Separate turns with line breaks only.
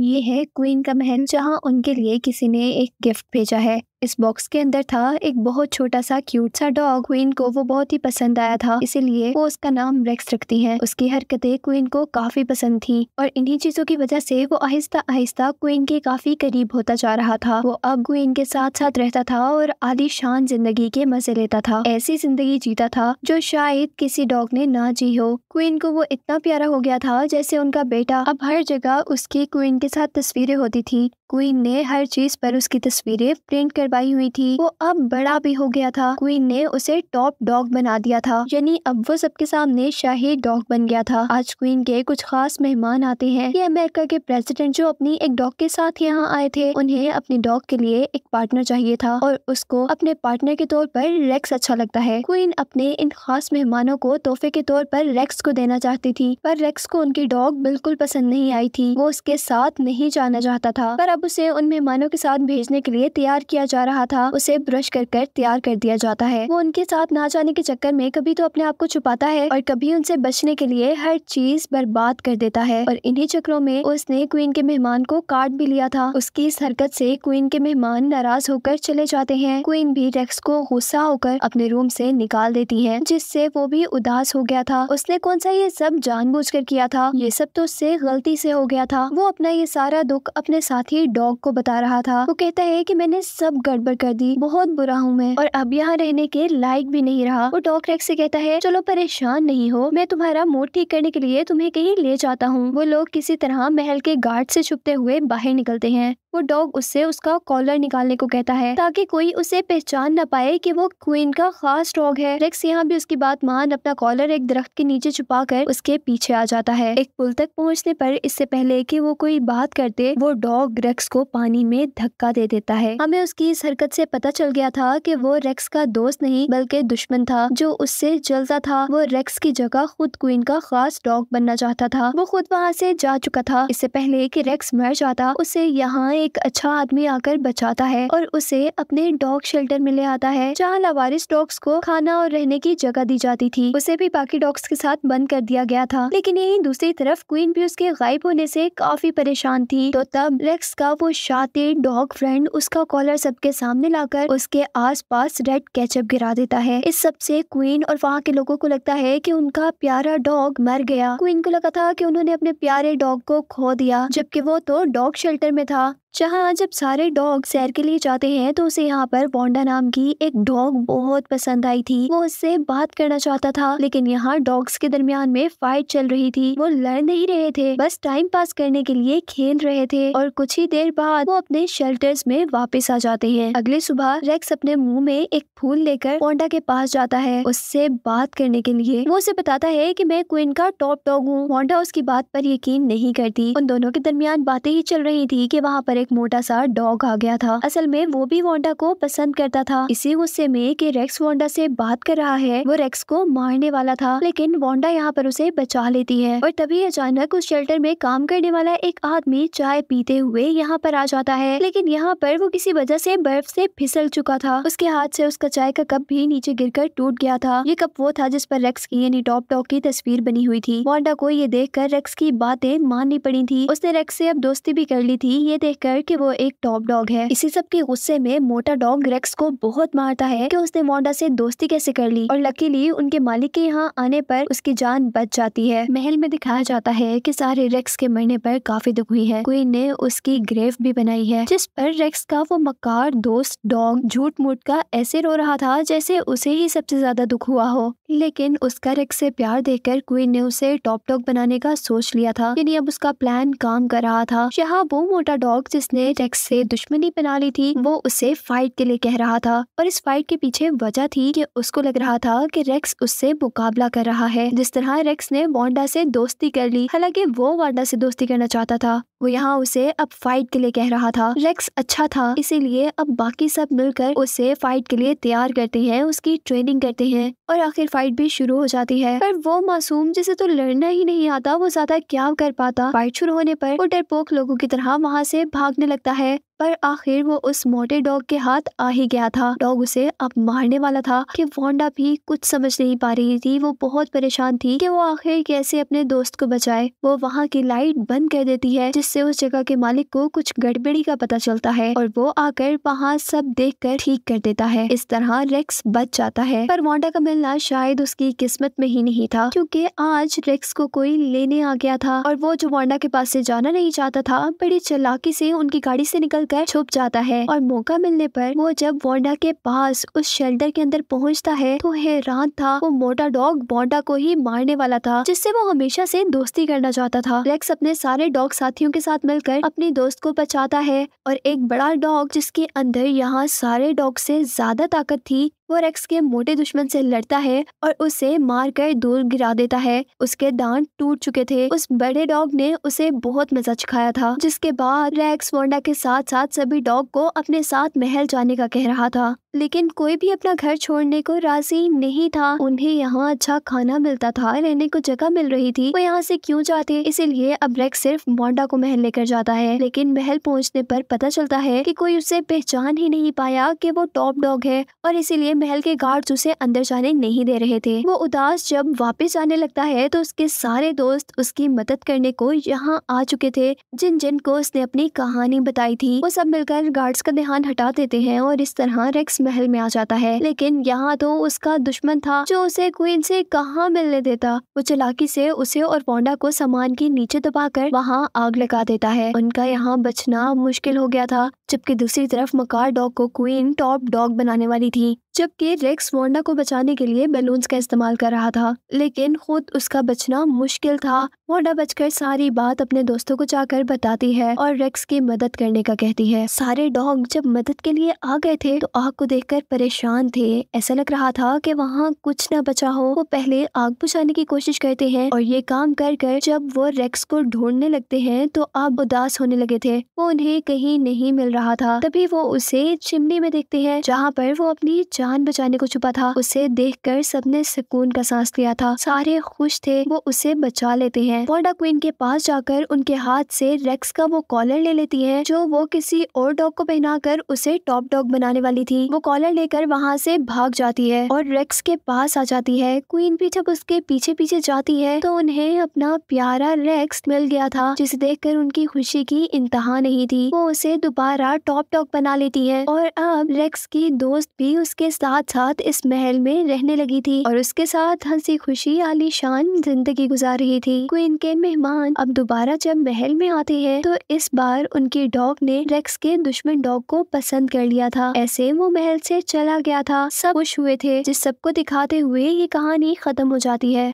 ये है क्वीन का महल जहाँ उनके लिए किसी ने एक गिफ्ट भेजा है इस बॉक्स के अंदर था एक बहुत छोटा सा क्यूट सा डॉग क्वीन को वो बहुत ही पसंद आया था इसीलिए वो उसका नाम रेक्स रखती है उसकी हरकतें क्वीन को काफी पसंद थी और इन्हीं चीजों की वजह से वो आहिस्ता आहिस्ता क्वीन के काफी करीब होता जा रहा था वो अब क्वीन के साथ साथ रहता था और आलिशान जिंदगी के मजे लेता था ऐसी जिंदगी जीता था जो शायद किसी डॉग ने ना जी हो क्वीन को वो इतना प्यारा हो गया था जैसे उनका बेटा अब हर जगह उसकी क्वीन के साथ तस्वीरें होती थी क्वीन ने हर चीज पर उसकी तस्वीरें प्रिंट करवाई हुई थी वो अब बड़ा भी हो गया था क्वीन ने उसे टॉप डॉग बना दिया था यानी अब वो सबके सामने शाही डॉग बन गया था आज क्वीन के कुछ खास मेहमान आते हैं ये अमेरिका के प्रेसिडेंट जो अपनी एक डॉग के साथ यहाँ आए थे उन्हें अपने डॉग के लिए एक पार्टनर चाहिए था और उसको अपने पार्टनर के तौर पर रेक्स अच्छा लगता है क्वीन अपने इन खास मेहमानों को तोहफे के तौर पर रेक्स को देना चाहती थी पर रेक्स को उनकी डॉग बिल्कुल पसंद नहीं आई थी वो उसके साथ नहीं जाना चाहता था पर अब अब उसे उन मेहमानों के साथ भेजने के लिए तैयार किया जा रहा था उसे ब्रश कर कर तैयार कर दिया जाता है वो उनके साथ ना जाने के चक्कर में कभी तो अपने आप को छुपाता है और कभी उनसे बचने के लिए हर चीज बर्बाद कर देता है और इन्हीं चक्रों में उसने क्वीन के मेहमान को काट भी लिया था उसकी इस हरकत से क्वीन के मेहमान नाराज होकर चले जाते हैं क्वीन भी रेक्स को गुस्सा होकर अपने रूम से निकाल देती है जिससे वो भी उदास हो गया था उसने कौन सा ये सब जानबूझकर किया था ये सब तो उससे गलती से हो गया था वो अपना ये सारा दुख अपने साथी डॉग को बता रहा था वो कहता है कि मैंने सब गड़बड़ कर दी बहुत बुरा हूँ मैं और अब यहाँ रहने के लायक भी नहीं रहा वो डॉग रेक्स से कहता है चलो परेशान नहीं हो मैं तुम्हारा मूड ठीक करने के लिए तुम्हें कहीं ले जाता हूँ वो लोग किसी तरह महल के गार्ड से छुपते हुए बाहर निकलते हैं वो डॉग उससे उसका कॉलर निकालने को कहता है ताकि कोई उसे पहचान न पाए कि वो क्वीन का खास डॉग है रेक्स यहाँ भी उसकी बात मान अपना कॉलर एक दरख्त के नीचे छुपा कर उसके पीछे आ जाता है एक पुल तक पहुँचने पर इससे पहले कि वो कोई बात करते वो डॉग रेक्स को पानी में धक्का दे देता है हमें उसकी इस हरकत से पता चल गया था कि वो रेक्स का दोस्त नहीं बल्कि दुश्मन था जो उससे जलता था वो रेक्स की जगह खुद क्वीन का खास डॉग बनना चाहता था वो खुद वहाँ से जा चुका था इससे पहले की रेक्स मर जाता उसे यहाँ एक अच्छा आदमी आकर बचाता है और उसे अपने डॉग शेल्टर में ले आता है जहाँ लावारिस डॉग्स को खाना और रहने की जगह दी जाती थी उसे भी बाकी डॉग्स के साथ बंद कर दिया गया था लेकिन यही दूसरी तरफ क्वीन भी उसके गायब होने से काफी परेशान थी तो तब रेक्स का वो शातिर डॉग फ्रेंड उसका कॉलर सबके सामने लाकर उसके पास रेड कैचअप गिरा देता है इस सबसे क्वीन और वहाँ के लोगों को लगता है की उनका प्यारा डॉग मर गया क्वीन को लगा था की उन्होंने अपने प्यारे डॉग को खो दिया जबकि वो तो डॉग शेल्टर में था जहाँ जब सारे डॉग सैर के लिए जाते हैं तो उसे यहाँ पर बोंडा नाम की एक डॉग बहुत पसंद आई थी वो उससे बात करना चाहता था लेकिन यहाँ डॉग्स के दरमियान में फाइट चल रही थी वो लड़ नहीं रहे थे बस टाइम पास करने के लिए खेल रहे थे और कुछ ही देर बाद वो अपने शेल्टर्स में वापस आ जाते हैं अगले सुबह रेक्स अपने मुँह में एक फूल लेकर बोंडा के पास जाता है उससे बात करने के लिए वो उसे बताता है की मैं क्विन का टॉप डॉग हूँ बोंडा उसकी बात पर यकीन नहीं करती उन दोनों के दरमियान बातें ही चल रही थी की वहाँ पर एक मोटा सा डॉग आ गया था असल में वो भी वोंडा को पसंद करता था इसी गुस्से में कि रेक्स वोंडा से बात कर रहा है वो रेक्स को मारने वाला था लेकिन वोंडा यहाँ पर उसे बचा लेती है और तभी अचानक उस शेल्टर में काम करने वाला एक आदमी चाय पीते हुए यहाँ पर आ जाता है लेकिन यहाँ पर वो किसी वजह से बर्फ से फिसल चुका था उसके हाथ से उसका चाय का कप भी नीचे कर टूट गया था ये कप वो था जिस पर रेक्स की यानी टॉप टॉक की तस्वीर बनी हुई थी वोंडा को ये देखकर रेक्स की बातें माननी पड़ी थी उसने रेक्स से अब दोस्ती भी कर ली थी ये देख बताता है कि वो एक टॉप डॉग है इसी सब के गुस्से में मोटा डॉग रेक्स को बहुत मारता है कि उसने मोंडा से दोस्ती कैसे कर ली और लकीली उनके मालिक के यहाँ आने पर उसकी जान बच जाती है महल में दिखाया जाता है कि सारे रेक्स के मरने पर काफी दुख हुई है क्वीन ने उसकी ग्रेव भी बनाई है जिस पर रेक्स का वो मकार दोस्त डॉग झूठ मूठ का ऐसे रो रहा था जैसे उसे ही सबसे ज्यादा दुख हुआ हो लेकिन उसका रेक्स से प्यार देखकर क्वीन ने उसे टॉप डॉग बनाने का सोच लिया था यानी अब उसका प्लान काम कर रहा था यहाँ वो मोटा डॉग जिसने रेक्स से दुश्मनी बना ली थी वो उसे फाइट के लिए कह रहा था और इस फाइट के पीछे वजह थी कि उसको लग रहा था कि रेक्स उससे मुकाबला कर रहा है जिस तरह रेक्स ने वांडा से दोस्ती कर ली हालांकि वो वांडा से दोस्ती करना चाहता था वो यहाँ उसे अब फाइट के लिए कह रहा था रेक्स अच्छा था इसीलिए अब बाकी सब मिलकर उसे फाइट के लिए तैयार करते हैं उसकी ट्रेनिंग करते हैं और आखिर फाइट भी शुरू हो जाती है पर वो मासूम जिसे तो लड़ना ही नहीं आता वो ज्यादा क्या कर पाता फाइट शुरू होने पर वो डरपोक लोगों की तरह वहाँ से भाग भागने लगता है पर आखिर वो उस मोटे डॉग के हाथ आ ही गया था डॉग उसे अब मारने वाला था कि वांडा भी कुछ समझ नहीं पा रही थी वो बहुत परेशान थी कि वो आखिर कैसे अपने दोस्त को बचाए वो वहाँ की लाइट बंद कर देती है जिससे उस जगह के मालिक को कुछ गड़बड़ी का पता चलता है और वो आकर वहाँ सब देख कर ठीक कर देता है इस तरह रेक्स बच जाता है पर वांडा का मिलना शायद उसकी किस्मत में ही नहीं था क्यूँकी आज रेक्स को कोई लेने आ गया था और वो जो वांडा के पास से जाना नहीं चाहता था बड़ी चलाकी से उनकी गाड़ी से निकल कर छुप जाता है और मौका मिलने पर वो जब वोंडा के पास उस शेल्टर के अंदर पहुंचता है तो हैरान था वो मोटा डॉग वोंडा को ही मारने वाला था जिससे वो हमेशा से दोस्ती करना चाहता था रेक्स अपने सारे डॉग साथियों के साथ मिलकर अपने दोस्त को बचाता है और एक बड़ा डॉग जिसके अंदर यहाँ सारे डॉग से ज्यादा ताकत थी रेक्स के मोटे दुश्मन से लड़ता है और उसे मार कर दूर गिरा देता है उसके दांत टूट चुके थे उस बड़े डॉग ने उसे बहुत मजा चखाया था जिसके बाद रेक्स वोंडा के साथ साथ सभी डॉग को अपने साथ महल जाने का कह रहा था लेकिन कोई भी अपना घर छोड़ने को राजी नहीं था उन्हें यहाँ अच्छा खाना मिलता था रहने को जगह मिल रही थी वो यहाँ से क्यों जाते इसीलिए अब रेक्स सिर्फ मोंडा को महल लेकर जाता है लेकिन महल पहुँचने पर पता चलता है कि कोई उसे पहचान ही नहीं पाया कि वो टॉप डॉग है और इसीलिए महल के गार्ड्स उसे अंदर जाने नहीं दे रहे थे वो उदास जब वापिस जाने लगता है तो उसके सारे दोस्त उसकी मदद करने को यहाँ आ चुके थे जिन जिन को उसने अपनी कहानी बताई थी वो सब मिलकर गार्ड्स का ध्यान हटा देते हैं और इस तरह रेक्स महल में आ जाता है लेकिन यहाँ तो उसका दुश्मन था जो उसे क्वीन से कहाँ मिलने देता वो चलाकी से उसे और पौंडा को सामान के नीचे दबाकर वहाँ आग लगा देता है उनका यहाँ बचना मुश्किल हो गया था जबकि दूसरी तरफ मकार डॉग को क्वीन टॉप डॉग बनाने वाली थी जबकि रेक्स वोंडा को बचाने के लिए बैलून्स का इस्तेमाल कर रहा था लेकिन खुद उसका बचना मुश्किल था वोंडा बचकर सारी बात अपने दोस्तों को जाकर बताती है और रेक्स की मदद करने का कहती है सारे डॉग जब मदद के लिए आ गए थे तो आग को कर परेशान थे ऐसा लग रहा था की वहाँ कुछ न बचा हो वो पहले आग बुझाने की कोशिश करते हैं और ये काम कर कर जब वो रेक्स को ढूंढने लगते है तो आप उदास होने लगे थे वो उन्हें कहीं नहीं मिल रहा रहा था तभी वो उसे चिमनी में देखते हैं जहाँ पर वो अपनी जान बचाने को छुपा था उसे देख कर सबने सुकून का सांस लिया था सारे खुश थे वो उसे बचा लेते हैं पोडा क्वीन के पास जाकर उनके हाथ से रेक्स का वो कॉलर ले लेती है जो वो किसी और डॉग को पहनाकर उसे टॉप डॉग बनाने वाली थी वो कॉलर लेकर वहाँ से भाग जाती है और रेक्स के पास आ जाती है क्वीन भी जब उसके पीछे पीछे जाती है तो उन्हें अपना प्यारा रेक्स मिल गया था जिसे देखकर उनकी खुशी की इंतहा नहीं थी वो उसे दोबारा बार टॉप डॉग बना लेती है और अब रेक्स की दोस्त भी उसके साथ साथ इस महल में रहने लगी थी और उसके साथ हंसी खुशी आलीशान जिंदगी गुजार रही थी क्वीन के मेहमान अब दोबारा जब महल में आते हैं तो इस बार उनकी डॉग ने रेक्स के दुश्मन डॉग को पसंद कर लिया था ऐसे वो महल से चला गया था सब खुश हुए थे जिस सबको दिखाते हुए ये कहानी खत्म हो जाती है